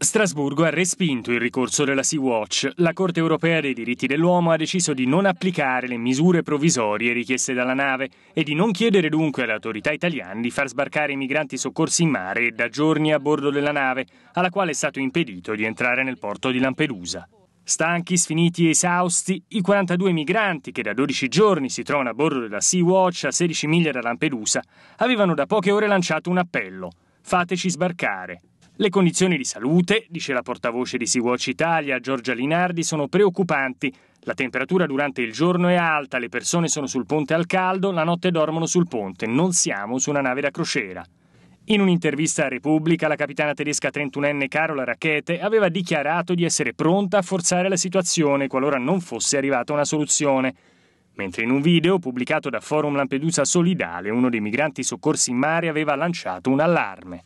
Strasburgo ha respinto il ricorso della Sea-Watch. La Corte europea dei diritti dell'uomo ha deciso di non applicare le misure provvisorie richieste dalla nave e di non chiedere dunque alle autorità italiane di far sbarcare i migranti soccorsi in mare da giorni a bordo della nave, alla quale è stato impedito di entrare nel porto di Lampedusa. Stanchi, sfiniti e esausti, i 42 migranti che da 12 giorni si trovano a bordo della Sea-Watch a 16 miglia da Lampedusa avevano da poche ore lanciato un appello: Fateci sbarcare. Le condizioni di salute, dice la portavoce di Sea-Watch Italia, Giorgia Linardi, sono preoccupanti. La temperatura durante il giorno è alta, le persone sono sul ponte al caldo, la notte dormono sul ponte, non siamo su una nave da crociera. In un'intervista a Repubblica, la capitana tedesca 31enne Carola Rackete aveva dichiarato di essere pronta a forzare la situazione qualora non fosse arrivata una soluzione. Mentre in un video pubblicato da Forum Lampedusa Solidale, uno dei migranti soccorsi in mare aveva lanciato un allarme.